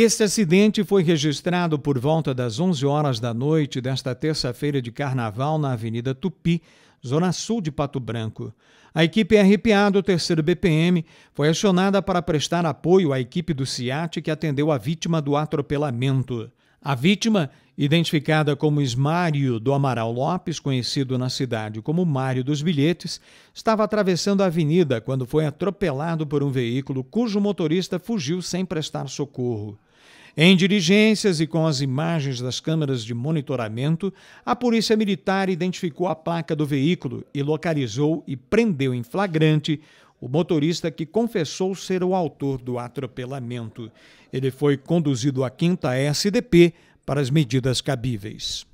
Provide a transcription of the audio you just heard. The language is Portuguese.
Este acidente foi registrado por volta das 11 horas da noite desta terça-feira de carnaval na Avenida Tupi, zona sul de Pato Branco. A equipe RPA do 3 BPM foi acionada para prestar apoio à equipe do CIAT que atendeu a vítima do atropelamento. A vítima, identificada como Ismário do Amaral Lopes, conhecido na cidade como Mário dos Bilhetes, estava atravessando a avenida quando foi atropelado por um veículo cujo motorista fugiu sem prestar socorro. Em diligências e com as imagens das câmeras de monitoramento, a Polícia Militar identificou a placa do veículo e localizou e prendeu em flagrante o motorista que confessou ser o autor do atropelamento. Ele foi conduzido à Quinta SDP para as medidas cabíveis.